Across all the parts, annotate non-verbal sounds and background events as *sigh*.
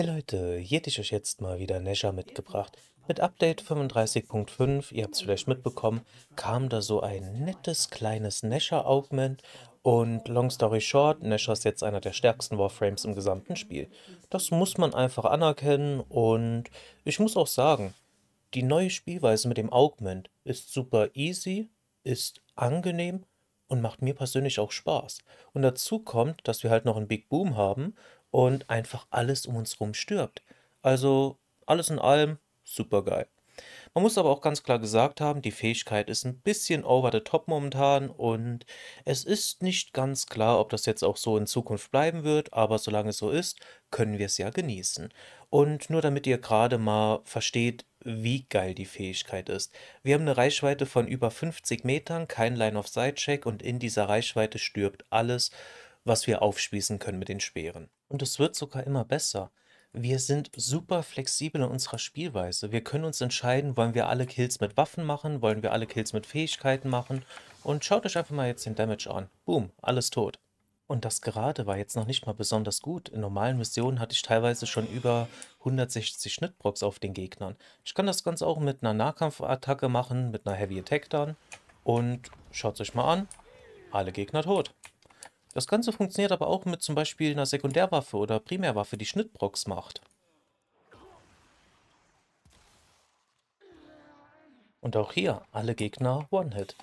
Hey Leute, hier hätte ich euch jetzt mal wieder Nesha mitgebracht. Mit Update 35.5, ihr habt es vielleicht mitbekommen, kam da so ein nettes kleines Nesha-Augment und long story short, Nesha ist jetzt einer der stärksten Warframes im gesamten Spiel. Das muss man einfach anerkennen und ich muss auch sagen, die neue Spielweise mit dem Augment ist super easy, ist angenehm und macht mir persönlich auch Spaß. Und dazu kommt, dass wir halt noch einen Big Boom haben und einfach alles um uns herum stirbt. Also alles in allem super geil. Man muss aber auch ganz klar gesagt haben, die Fähigkeit ist ein bisschen over the top momentan und es ist nicht ganz klar, ob das jetzt auch so in Zukunft bleiben wird, aber solange es so ist, können wir es ja genießen. Und nur damit ihr gerade mal versteht, wie geil die Fähigkeit ist. Wir haben eine Reichweite von über 50 Metern, kein Line-of-Sight-Check und in dieser Reichweite stirbt alles, was wir aufspießen können mit den Speeren und es wird sogar immer besser. Wir sind super flexibel in unserer Spielweise. Wir können uns entscheiden, wollen wir alle Kills mit Waffen machen, wollen wir alle Kills mit Fähigkeiten machen. Und schaut euch einfach mal jetzt den Damage an. Boom, alles tot. Und das gerade war jetzt noch nicht mal besonders gut. In normalen Missionen hatte ich teilweise schon über 160 Schnittprocs auf den Gegnern. Ich kann das Ganze auch mit einer Nahkampfattacke machen, mit einer Heavy Attack dann. Und schaut euch mal an, alle Gegner tot. Das Ganze funktioniert aber auch mit zum Beispiel einer Sekundärwaffe oder Primärwaffe, die Schnittprox macht. Und auch hier alle Gegner One-Hit.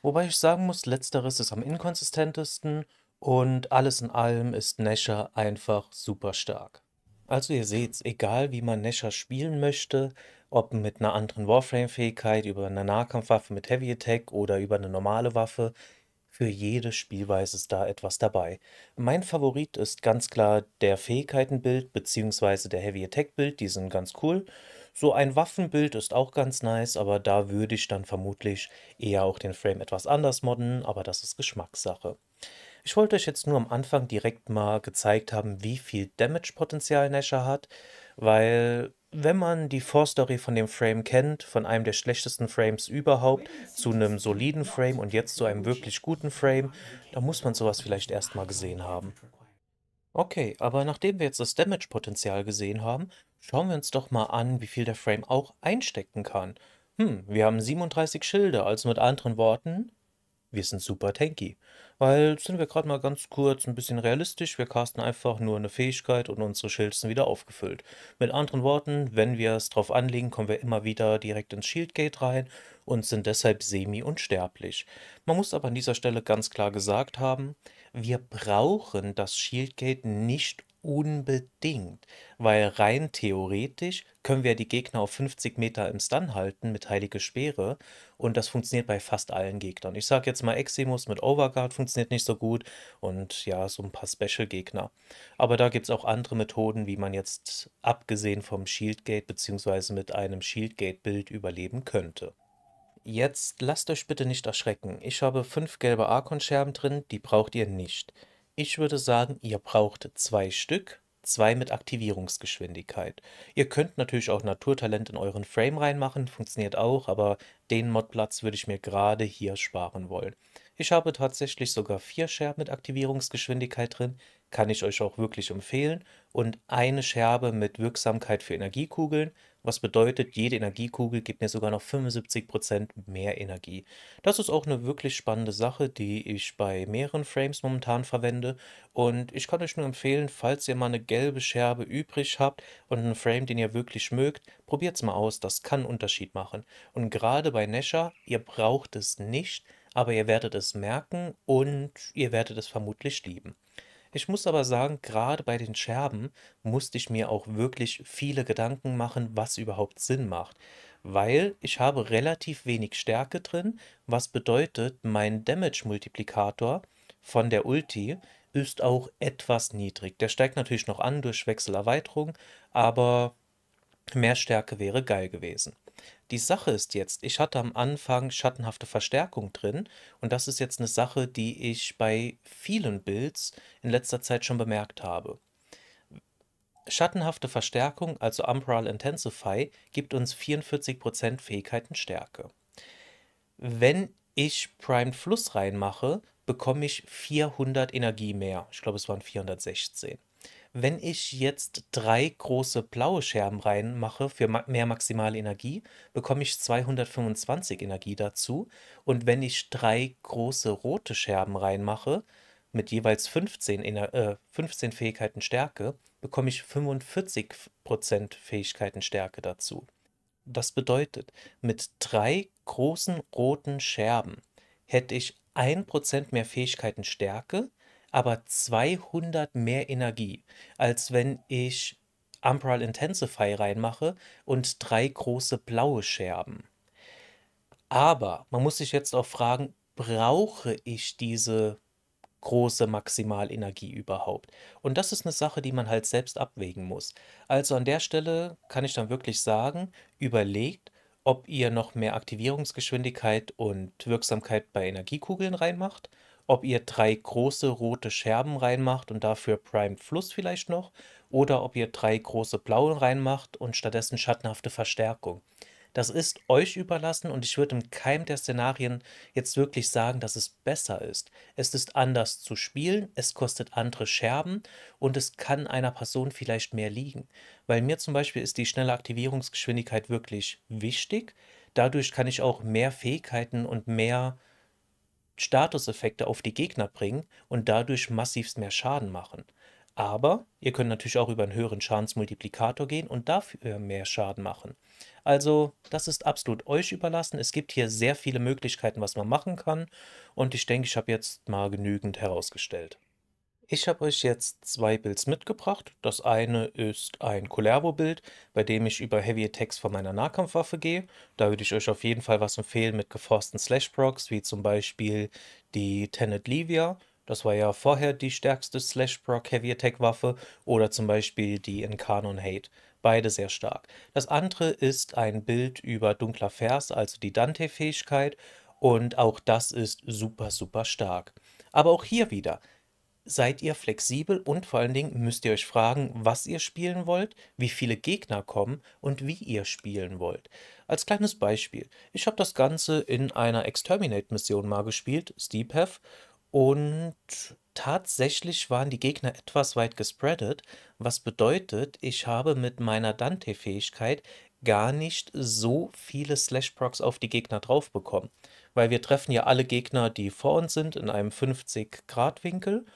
Wobei ich sagen muss, letzteres ist am inkonsistentesten und alles in allem ist Nesher einfach super stark. Also ihr seht's, egal wie man Nesher spielen möchte, ob mit einer anderen Warframe-Fähigkeit, über eine Nahkampfwaffe mit Heavy Attack oder über eine normale Waffe, für jede Spielweise ist da etwas dabei. Mein Favorit ist ganz klar der Fähigkeitenbild bzw. der Heavy Attack Bild, die sind ganz cool. So ein Waffenbild ist auch ganz nice, aber da würde ich dann vermutlich eher auch den Frame etwas anders modden, aber das ist Geschmackssache. Ich wollte euch jetzt nur am Anfang direkt mal gezeigt haben, wie viel Damage-Potenzial Nasher hat weil wenn man die Vorstory von dem Frame kennt, von einem der schlechtesten Frames überhaupt, zu einem soliden Frame und jetzt zu einem wirklich guten Frame, dann muss man sowas vielleicht erstmal gesehen haben. Okay, aber nachdem wir jetzt das Damage-Potenzial gesehen haben, schauen wir uns doch mal an, wie viel der Frame auch einstecken kann. Hm, wir haben 37 Schilde, also mit anderen Worten, wir sind super tanky. Weil, sind wir gerade mal ganz kurz ein bisschen realistisch, wir casten einfach nur eine Fähigkeit und unsere Shields sind wieder aufgefüllt. Mit anderen Worten, wenn wir es drauf anlegen, kommen wir immer wieder direkt ins Shieldgate rein und sind deshalb semi-unsterblich. Man muss aber an dieser Stelle ganz klar gesagt haben, wir brauchen das Shieldgate nicht unbedingt, weil rein theoretisch können wir die Gegner auf 50 Meter im Stun halten mit Heilige Speere und das funktioniert bei fast allen Gegnern. Ich sage jetzt mal Eximus mit Overguard funktioniert nicht so gut und ja, so ein paar Special-Gegner. Aber da gibt es auch andere Methoden, wie man jetzt abgesehen vom Shieldgate bzw. mit einem Shieldgate-Bild überleben könnte. Jetzt lasst euch bitte nicht erschrecken. Ich habe fünf gelbe Archon-Scherben drin, die braucht ihr nicht. Ich würde sagen, ihr braucht zwei Stück, zwei mit Aktivierungsgeschwindigkeit. Ihr könnt natürlich auch Naturtalent in euren Frame reinmachen, funktioniert auch, aber den Modplatz würde ich mir gerade hier sparen wollen. Ich habe tatsächlich sogar vier Scherben mit Aktivierungsgeschwindigkeit drin, kann ich euch auch wirklich empfehlen. Und eine Scherbe mit Wirksamkeit für Energiekugeln, was bedeutet, jede Energiekugel gibt mir sogar noch 75% mehr Energie. Das ist auch eine wirklich spannende Sache, die ich bei mehreren Frames momentan verwende. Und ich kann euch nur empfehlen, falls ihr mal eine gelbe Scherbe übrig habt und einen Frame, den ihr wirklich mögt, probiert es mal aus, das kann einen Unterschied machen. Und gerade bei Nesha, ihr braucht es nicht, aber ihr werdet es merken und ihr werdet es vermutlich lieben. Ich muss aber sagen, gerade bei den Scherben musste ich mir auch wirklich viele Gedanken machen, was überhaupt Sinn macht, weil ich habe relativ wenig Stärke drin, was bedeutet, mein Damage-Multiplikator von der Ulti ist auch etwas niedrig. Der steigt natürlich noch an durch Wechselerweiterung, aber mehr Stärke wäre geil gewesen. Die Sache ist jetzt, ich hatte am Anfang schattenhafte Verstärkung drin und das ist jetzt eine Sache, die ich bei vielen Builds in letzter Zeit schon bemerkt habe. Schattenhafte Verstärkung, also Umbral Intensify, gibt uns 44% Fähigkeitenstärke. Wenn ich Primed Fluss reinmache, bekomme ich 400 Energie mehr. Ich glaube, es waren 416 wenn ich jetzt drei große blaue Scherben reinmache für ma mehr maximale Energie, bekomme ich 225 Energie dazu. Und wenn ich drei große rote Scherben reinmache, mit jeweils 15, Ener äh, 15 Fähigkeiten Stärke, bekomme ich 45% Fähigkeiten Stärke dazu. Das bedeutet, mit drei großen roten Scherben hätte ich 1% mehr Fähigkeiten Stärke aber 200 mehr Energie, als wenn ich Umbral Intensify reinmache und drei große blaue Scherben. Aber man muss sich jetzt auch fragen, brauche ich diese große Maximalenergie überhaupt? Und das ist eine Sache, die man halt selbst abwägen muss. Also an der Stelle kann ich dann wirklich sagen, überlegt, ob ihr noch mehr Aktivierungsgeschwindigkeit und Wirksamkeit bei Energiekugeln reinmacht ob ihr drei große rote Scherben reinmacht und dafür Prime Fluss vielleicht noch, oder ob ihr drei große blaue reinmacht und stattdessen schattenhafte Verstärkung. Das ist euch überlassen und ich würde in keinem der Szenarien jetzt wirklich sagen, dass es besser ist. Es ist anders zu spielen, es kostet andere Scherben und es kann einer Person vielleicht mehr liegen. Weil mir zum Beispiel ist die schnelle Aktivierungsgeschwindigkeit wirklich wichtig. Dadurch kann ich auch mehr Fähigkeiten und mehr Statuseffekte auf die Gegner bringen und dadurch massivst mehr Schaden machen. Aber ihr könnt natürlich auch über einen höheren Schadensmultiplikator gehen und dafür mehr Schaden machen. Also das ist absolut euch überlassen. Es gibt hier sehr viele Möglichkeiten, was man machen kann. Und ich denke, ich habe jetzt mal genügend herausgestellt. Ich habe euch jetzt zwei Builds mitgebracht. Das eine ist ein Colerbo-Bild, bei dem ich über Heavy Attacks von meiner Nahkampfwaffe gehe. Da würde ich euch auf jeden Fall was empfehlen mit geforsten Slash-Procs, wie zum Beispiel die Tenet Livia. Das war ja vorher die stärkste Slash-Proc Heavy Attack-Waffe oder zum Beispiel die Incarnon Hate. Beide sehr stark. Das andere ist ein Bild über Dunkler Vers, also die Dante-Fähigkeit. Und auch das ist super, super stark. Aber auch hier wieder, seid ihr flexibel und vor allen Dingen müsst ihr euch fragen, was ihr spielen wollt, wie viele Gegner kommen und wie ihr spielen wollt. Als kleines Beispiel, ich habe das Ganze in einer Exterminate-Mission mal gespielt, Steephef, und tatsächlich waren die Gegner etwas weit gespreadet, was bedeutet, ich habe mit meiner Dante-Fähigkeit gar nicht so viele slash Slashprocs auf die Gegner drauf bekommen, weil wir treffen ja alle Gegner, die vor uns sind, in einem 50-Grad-Winkel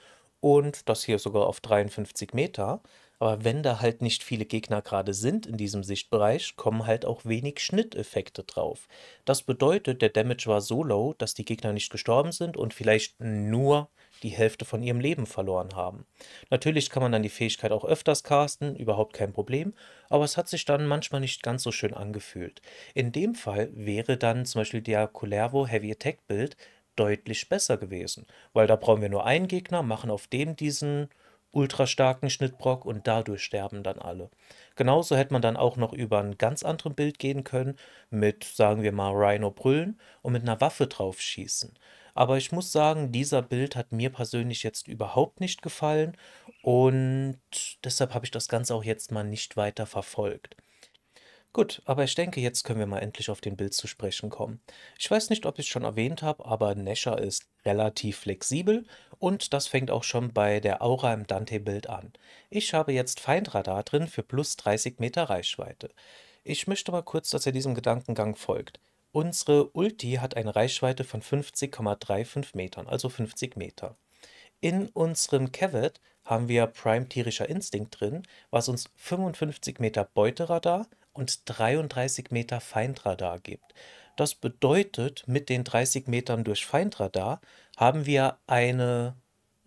und das hier sogar auf 53 Meter. Aber wenn da halt nicht viele Gegner gerade sind in diesem Sichtbereich, kommen halt auch wenig Schnitteffekte drauf. Das bedeutet, der Damage war so low, dass die Gegner nicht gestorben sind und vielleicht nur die Hälfte von ihrem Leben verloren haben. Natürlich kann man dann die Fähigkeit auch öfters casten, überhaupt kein Problem, aber es hat sich dann manchmal nicht ganz so schön angefühlt. In dem Fall wäre dann zum Beispiel der Colervo Heavy Attack Build deutlich besser gewesen, weil da brauchen wir nur einen Gegner, machen auf dem diesen ultra starken Schnittbrock und dadurch sterben dann alle. Genauso hätte man dann auch noch über ein ganz anderes Bild gehen können, mit, sagen wir mal, Rhino brüllen und mit einer Waffe drauf schießen. Aber ich muss sagen, dieser Bild hat mir persönlich jetzt überhaupt nicht gefallen und deshalb habe ich das Ganze auch jetzt mal nicht weiter verfolgt. Gut, aber ich denke, jetzt können wir mal endlich auf den Bild zu sprechen kommen. Ich weiß nicht, ob ich es schon erwähnt habe, aber Nescher ist relativ flexibel und das fängt auch schon bei der Aura im Dante-Bild an. Ich habe jetzt Feindradar drin für plus 30 Meter Reichweite. Ich möchte mal kurz, dass ihr diesem Gedankengang folgt. Unsere Ulti hat eine Reichweite von 50,35 Metern, also 50 Meter. In unserem Cavet haben wir Prime tierischer Instinkt drin, was uns 55 Meter Beuteradar, und 33 Meter Feindradar gibt. Das bedeutet, mit den 30 Metern durch Feindradar haben wir eine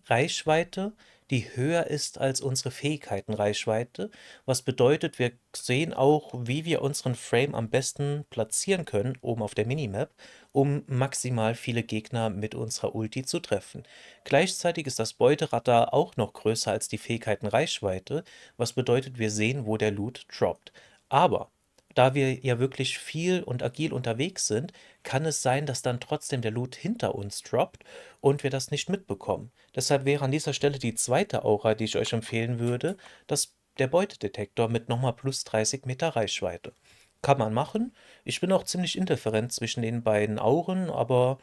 Reichweite, die höher ist als unsere Fähigkeitenreichweite, was bedeutet, wir sehen auch, wie wir unseren Frame am besten platzieren können, oben auf der Minimap, um maximal viele Gegner mit unserer Ulti zu treffen. Gleichzeitig ist das Beuteradar auch noch größer als die Fähigkeitenreichweite, was bedeutet, wir sehen, wo der Loot droppt. Aber da wir ja wirklich viel und agil unterwegs sind, kann es sein, dass dann trotzdem der Loot hinter uns droppt und wir das nicht mitbekommen. Deshalb wäre an dieser Stelle die zweite Aura, die ich euch empfehlen würde, dass der Beutedetektor mit nochmal plus 30 Meter Reichweite. Kann man machen. Ich bin auch ziemlich indifferent zwischen den beiden Auren, aber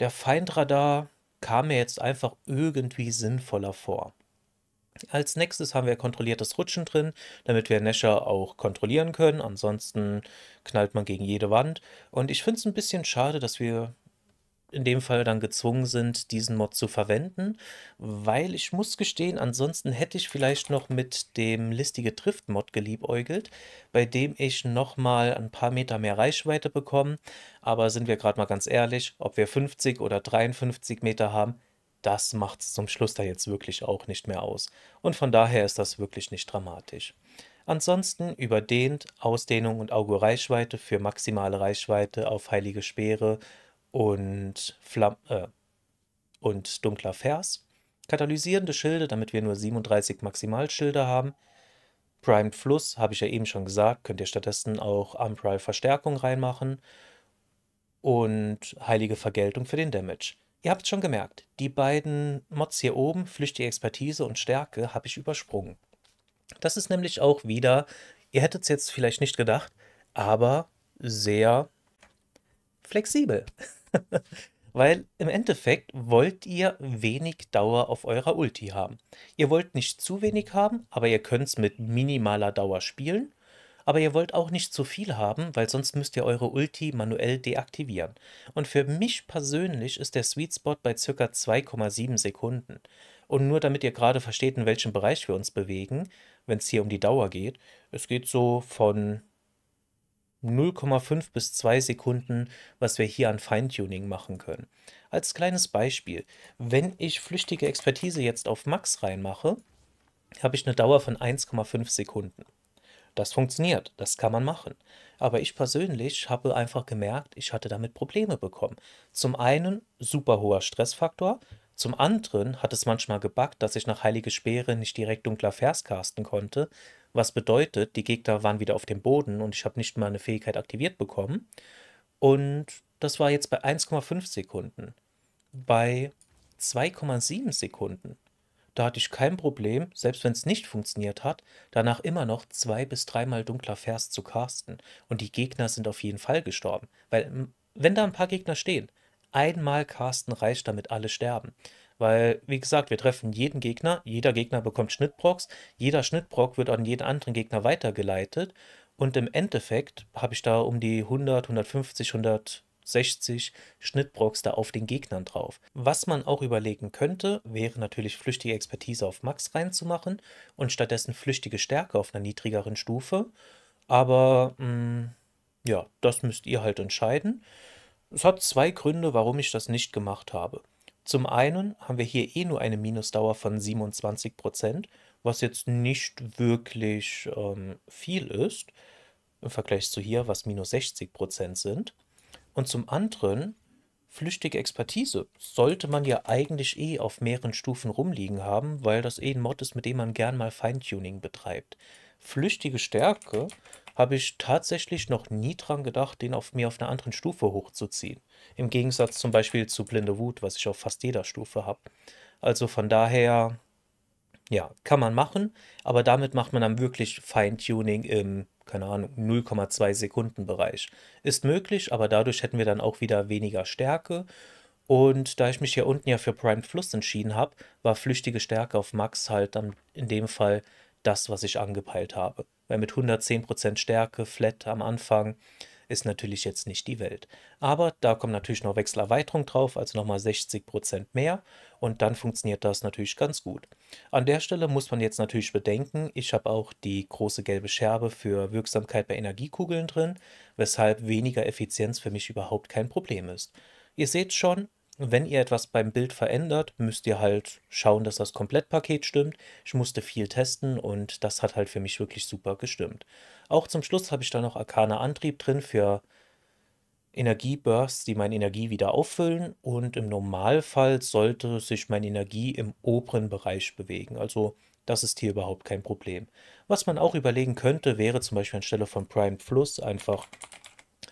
der Feindradar kam mir jetzt einfach irgendwie sinnvoller vor. Als nächstes haben wir kontrolliertes Rutschen drin, damit wir Nasher auch kontrollieren können. Ansonsten knallt man gegen jede Wand. Und ich finde es ein bisschen schade, dass wir in dem Fall dann gezwungen sind, diesen Mod zu verwenden, weil ich muss gestehen, ansonsten hätte ich vielleicht noch mit dem listige Drift-Mod geliebäugelt, bei dem ich nochmal ein paar Meter mehr Reichweite bekomme. Aber sind wir gerade mal ganz ehrlich, ob wir 50 oder 53 Meter haben, das macht es zum Schluss da jetzt wirklich auch nicht mehr aus. Und von daher ist das wirklich nicht dramatisch. Ansonsten überdehnt Ausdehnung und Auge-Reichweite für maximale Reichweite auf heilige Speere und, Flam äh, und dunkler Vers. Katalysierende Schilde, damit wir nur 37 Maximalschilder haben. Primed Fluss, habe ich ja eben schon gesagt, könnt ihr stattdessen auch Umpral Verstärkung reinmachen. Und heilige Vergeltung für den Damage. Ihr habt schon gemerkt, die beiden Mods hier oben, flüchtige Expertise und Stärke, habe ich übersprungen. Das ist nämlich auch wieder, ihr hättet es jetzt vielleicht nicht gedacht, aber sehr flexibel. *laughs* Weil im Endeffekt wollt ihr wenig Dauer auf eurer Ulti haben. Ihr wollt nicht zu wenig haben, aber ihr könnt es mit minimaler Dauer spielen aber ihr wollt auch nicht zu viel haben, weil sonst müsst ihr eure Ulti manuell deaktivieren. Und für mich persönlich ist der Sweet Spot bei ca. 2,7 Sekunden. Und nur damit ihr gerade versteht, in welchem Bereich wir uns bewegen, wenn es hier um die Dauer geht, es geht so von 0,5 bis 2 Sekunden, was wir hier an Feintuning machen können. Als kleines Beispiel, wenn ich flüchtige Expertise jetzt auf Max reinmache, habe ich eine Dauer von 1,5 Sekunden. Das funktioniert, das kann man machen. Aber ich persönlich habe einfach gemerkt, ich hatte damit Probleme bekommen. Zum einen super hoher Stressfaktor, zum anderen hat es manchmal gebackt, dass ich nach Heilige Speere nicht direkt dunkler Vers casten konnte, was bedeutet, die Gegner waren wieder auf dem Boden und ich habe nicht mal eine Fähigkeit aktiviert bekommen. Und das war jetzt bei 1,5 Sekunden. Bei 2,7 Sekunden da hatte ich kein Problem, selbst wenn es nicht funktioniert hat, danach immer noch zwei bis dreimal dunkler Vers zu casten. Und die Gegner sind auf jeden Fall gestorben. Weil, wenn da ein paar Gegner stehen, einmal casten reicht, damit alle sterben. Weil, wie gesagt, wir treffen jeden Gegner, jeder Gegner bekommt Schnittprocs, jeder Schnittproc wird an jeden anderen Gegner weitergeleitet. Und im Endeffekt habe ich da um die 100, 150, 100 60 Schnittbrocks da auf den Gegnern drauf. Was man auch überlegen könnte, wäre natürlich flüchtige Expertise auf Max reinzumachen und stattdessen flüchtige Stärke auf einer niedrigeren Stufe. Aber mh, mm, ja, das müsst ihr halt entscheiden. Es hat zwei Gründe, warum ich das nicht gemacht habe. Zum einen haben wir hier eh nur eine Minusdauer von 27%, was jetzt nicht wirklich ähm, viel ist im Vergleich zu hier, was minus 60% sind und zum anderen flüchtige Expertise sollte man ja eigentlich eh auf mehreren Stufen rumliegen haben, weil das eh ein Mod ist, mit dem man gern mal Feintuning betreibt. Flüchtige Stärke habe ich tatsächlich noch nie dran gedacht, den auf mir auf einer anderen Stufe hochzuziehen. Im Gegensatz zum Beispiel zu Blinde Wut, was ich auf fast jeder Stufe habe. Also von daher, ja, kann man machen, aber damit macht man dann wirklich Feintuning im keine Ahnung, 0,2 Sekunden Bereich. Ist möglich, aber dadurch hätten wir dann auch wieder weniger Stärke. Und da ich mich hier unten ja für Prime Fluss entschieden habe, war flüchtige Stärke auf Max halt dann in dem Fall das, was ich angepeilt habe. Weil mit 110% Stärke, Flat am Anfang, ist natürlich jetzt nicht die Welt. Aber da kommen natürlich noch Wechselerweiterung drauf, also nochmal 60% mehr und dann funktioniert das natürlich ganz gut. An der Stelle muss man jetzt natürlich bedenken, ich habe auch die große gelbe Scherbe für Wirksamkeit bei Energiekugeln drin, weshalb weniger Effizienz für mich überhaupt kein Problem ist. Ihr seht schon, wenn ihr etwas beim Bild verändert, müsst ihr halt schauen, dass das Komplettpaket stimmt. Ich musste viel testen und das hat halt für mich wirklich super gestimmt. Auch zum Schluss habe ich da noch Arcana Antrieb drin für Energiebursts, die meine Energie wieder auffüllen und im Normalfall sollte sich meine Energie im oberen Bereich bewegen. Also das ist hier überhaupt kein Problem. Was man auch überlegen könnte, wäre zum Beispiel anstelle von Prime Plus einfach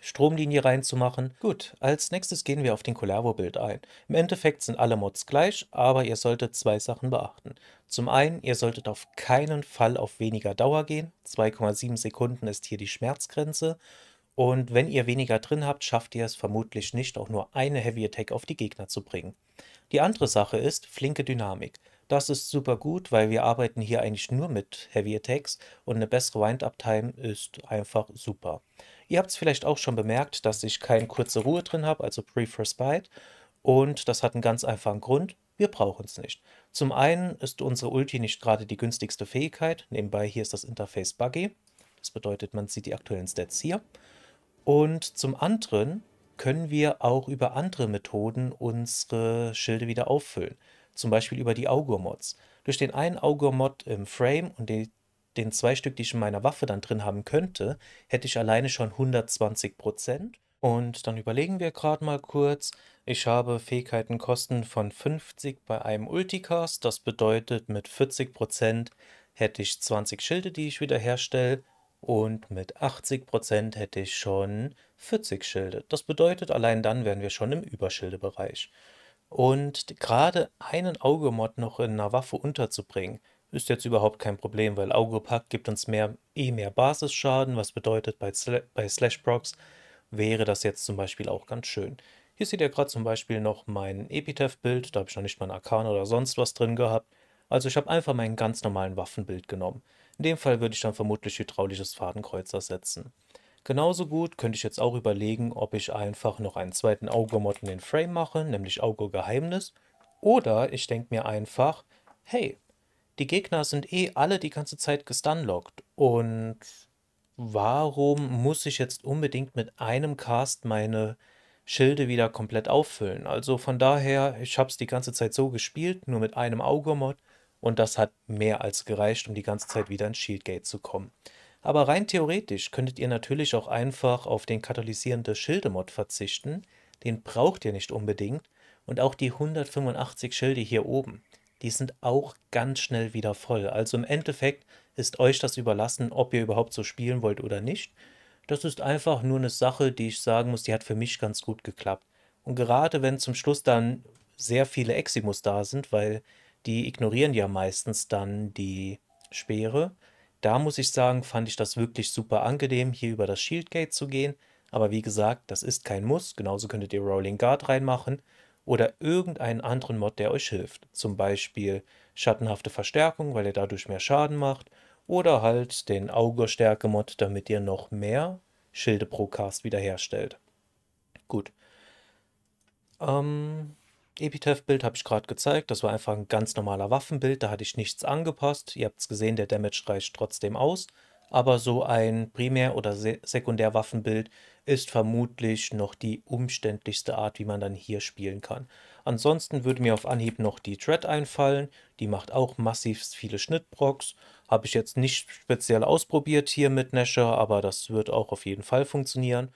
Stromlinie reinzumachen. Gut, als nächstes gehen wir auf den Collabo-Bild ein. Im Endeffekt sind alle Mods gleich, aber ihr solltet zwei Sachen beachten. Zum einen, ihr solltet auf keinen Fall auf weniger Dauer gehen. 2,7 Sekunden ist hier die Schmerzgrenze. Und wenn ihr weniger drin habt, schafft ihr es vermutlich nicht, auch nur eine Heavy Attack auf die Gegner zu bringen. Die andere Sache ist flinke Dynamik. Das ist super gut, weil wir arbeiten hier eigentlich nur mit Heavy Attacks und eine bessere Wind-Up-Time ist einfach super. Ihr habt es vielleicht auch schon bemerkt, dass ich keine kurze Ruhe drin habe, also Pre-First Bite. Und das hat einen ganz einfachen Grund, wir brauchen es nicht. Zum einen ist unsere Ulti nicht gerade die günstigste Fähigkeit. Nebenbei hier ist das Interface buggy. Das bedeutet, man sieht die aktuellen Stats hier. Und zum anderen können wir auch über andere Methoden unsere Schilde wieder auffüllen zum Beispiel über die Augur-Mods. Durch den einen Augur-Mod im Frame und den, den zwei Stück, die ich in meiner Waffe dann drin haben könnte, hätte ich alleine schon 120%. Und dann überlegen wir gerade mal kurz. Ich habe Fähigkeitenkosten von 50 bei einem Ulticast. Das bedeutet, mit 40% hätte ich 20 Schilde, die ich wiederherstelle. Und mit 80% hätte ich schon 40 Schilde. Das bedeutet, allein dann wären wir schon im Überschildebereich. bereich und gerade einen Augemod noch in einer Waffe unterzubringen, ist jetzt überhaupt kein Problem, weil Augepack gibt uns mehr, eh mehr Basisschaden, was bedeutet bei, Sl bei Slashprocs wäre das jetzt zum Beispiel auch ganz schön. Hier seht ihr gerade zum Beispiel noch mein Epitaph-Bild, da habe ich noch nicht mal einen Arkan oder sonst was drin gehabt. Also ich habe einfach meinen ganz normalen Waffenbild genommen. In dem Fall würde ich dann vermutlich hydraulisches Fadenkreuz ersetzen. Genauso gut könnte ich jetzt auch überlegen, ob ich einfach noch einen zweiten Augo-Mod in den Frame mache, nämlich Augo-Geheimnis. Oder ich denke mir einfach, hey, die Gegner sind eh alle die ganze Zeit gestunlockt und warum muss ich jetzt unbedingt mit einem Cast meine Schilde wieder komplett auffüllen? Also von daher, ich habe es die ganze Zeit so gespielt, nur mit einem Augomod und das hat mehr als gereicht, um die ganze Zeit wieder ins Shieldgate zu kommen. Aber rein theoretisch könntet ihr natürlich auch einfach auf den katalysierenden Schildemod verzichten, den braucht ihr nicht unbedingt, und auch die 185 Schilde hier oben, die sind auch ganz schnell wieder voll. Also im Endeffekt ist euch das überlassen, ob ihr überhaupt so spielen wollt oder nicht. Das ist einfach nur eine Sache, die ich sagen muss, die hat für mich ganz gut geklappt. Und gerade wenn zum Schluss dann sehr viele Eximus da sind, weil die ignorieren ja meistens dann die Speere, da muss ich sagen, fand ich das wirklich super angenehm, hier über das Shield Gate zu gehen. Aber wie gesagt, das ist kein Muss. Genauso könntet ihr Rolling Guard reinmachen oder irgendeinen anderen Mod, der euch hilft. Zum Beispiel schattenhafte Verstärkung, weil ihr dadurch mehr Schaden macht. Oder halt den Augerstärke-Mod, damit ihr noch mehr Schilde pro Cast wiederherstellt. Gut. Ähm, Epitaph-Bild habe ich gerade gezeigt. Das war einfach ein ganz normaler Waffenbild. Da hatte ich nichts angepasst. Ihr habt es gesehen, der Damage reicht trotzdem aus. Aber so ein Primär- oder Se Sekundärwaffenbild ist vermutlich noch die umständlichste Art, wie man dann hier spielen kann. Ansonsten würde mir auf Anhieb noch die Dread einfallen. Die macht auch massiv viele Schnittbrocks. Habe ich jetzt nicht speziell ausprobiert hier mit Nasher, aber das wird auch auf jeden Fall funktionieren.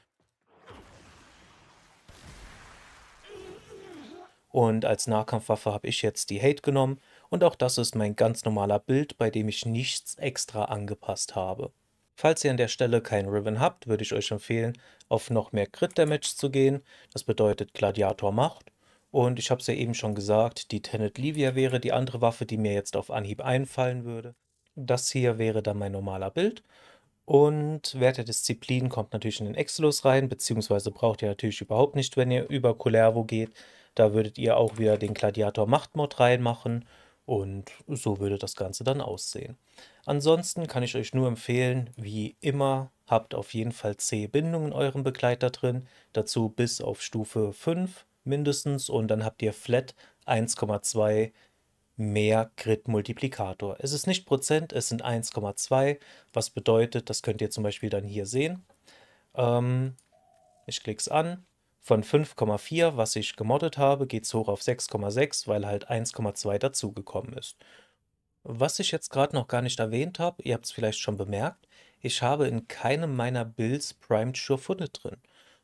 Und als Nahkampfwaffe habe ich jetzt die Hate genommen und auch das ist mein ganz normaler Bild, bei dem ich nichts extra angepasst habe. Falls ihr an der Stelle keinen Riven habt, würde ich euch empfehlen, auf noch mehr Crit Damage zu gehen. Das bedeutet Gladiator Macht. Und ich habe es ja eben schon gesagt, die Tenet Livia wäre die andere Waffe, die mir jetzt auf Anhieb einfallen würde. Das hier wäre dann mein normaler Bild. Und Wert der Disziplin kommt natürlich in den Exilus rein, beziehungsweise braucht ihr natürlich überhaupt nicht, wenn ihr über Colervo geht. Da würdet ihr auch wieder den Gladiator Machtmod reinmachen und so würde das Ganze dann aussehen. Ansonsten kann ich euch nur empfehlen, wie immer, habt auf jeden Fall c bindungen in eurem Begleiter drin, dazu bis auf Stufe 5 mindestens und dann habt ihr flat 1,2 mehr Grid-Multiplikator. Es ist nicht Prozent, es sind 1,2, was bedeutet, das könnt ihr zum Beispiel dann hier sehen. Ähm, ich klicke es an von 5,4, was ich gemoddet habe, geht es hoch auf 6,6, weil halt 1,2 dazugekommen ist. Was ich jetzt gerade noch gar nicht erwähnt habe, ihr habt es vielleicht schon bemerkt, ich habe in keinem meiner Builds Primed Surefoot drin.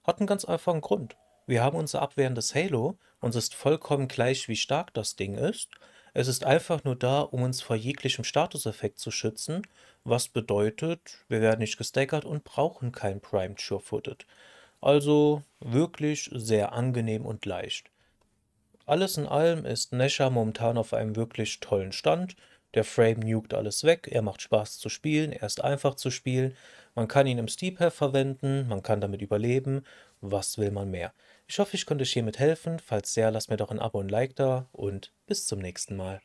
Hat einen ganz einfachen Grund. Wir haben unser abwehrendes Halo, uns ist vollkommen gleich, wie stark das Ding ist. Es ist einfach nur da, um uns vor jeglichem Statuseffekt zu schützen, was bedeutet, wir werden nicht gestackert und brauchen kein Primed Sure footed also wirklich sehr angenehm und leicht. Alles in allem ist Nesha momentan auf einem wirklich tollen Stand. Der Frame nukt alles weg, er macht Spaß zu spielen, er ist einfach zu spielen. Man kann ihn im Steephead verwenden, man kann damit überleben. Was will man mehr? Ich hoffe, ich konnte euch hiermit helfen. Falls ja, lasst mir doch ein Abo und ein Like da und bis zum nächsten Mal.